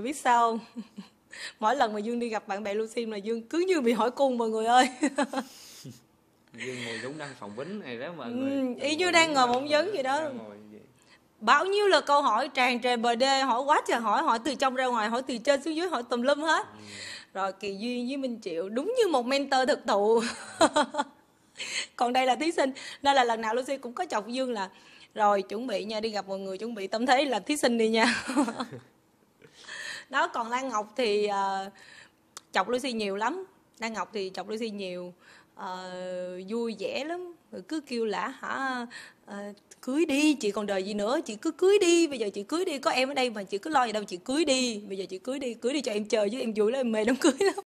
biết sao không? Mỗi lần mà Dương đi gặp bạn bè Lucy là Dương cứ như bị hỏi cung mọi người ơi. Dương ngồi đúng đang phỏng vấn này đó mọi ừ, người, ừ, ý như đang ngồi phỏng vấn gì đó bao nhiêu là câu hỏi tràn trề bờ đê hỏi quá trời hỏi hỏi từ trong ra ngoài hỏi từ trên xuống dưới hỏi tùm lum hết ừ. rồi kỳ duyên với minh triệu đúng như một mentor thực thụ còn đây là thí sinh nên là lần nào lucy cũng có chọc dương là rồi chuẩn bị nha đi gặp mọi người chuẩn bị tâm thế là thí sinh đi nha đó còn Lan Ngọc thì uh, chọc Lucy nhiều lắm Lan Ngọc thì chọc Lucy nhiều uh, vui vẻ lắm rồi cứ kêu là hả uh, cưới đi chị còn đời gì nữa chị cứ cưới đi bây giờ chị cưới đi có em ở đây mà chị cứ lo gì đâu chị cưới đi bây giờ chị cưới đi cưới đi cho em chờ chứ em vui lắm em mê đám cưới lắm